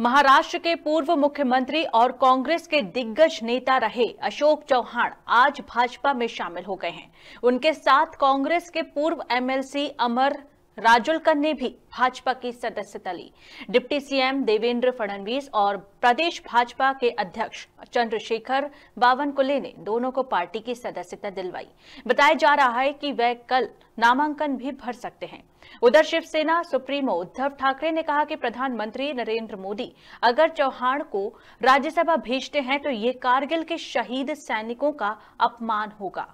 महाराष्ट्र के पूर्व मुख्यमंत्री और कांग्रेस के दिग्गज नेता रहे अशोक चौहान आज भाजपा में शामिल हो गए हैं उनके साथ कांग्रेस के पूर्व एमएलसी अमर राजुलकर ने भी भाजपा की सदस्यता ली डिप्टी सीएम देवेंद्र फडणवीस और प्रदेश भाजपा के अध्यक्ष चंद्रशेखर बावनकुले ने दोनों को पार्टी की सदस्यता दिलवाई बताया जा रहा है कि वे कल नामांकन भी भर सकते हैं उधर शिवसेना सुप्रीमो उद्धव ठाकरे ने कहा कि प्रधानमंत्री नरेंद्र मोदी अगर चौहान को राज्यसभा भेजते हैं तो ये कारगिल के शहीद सैनिकों का अपमान होगा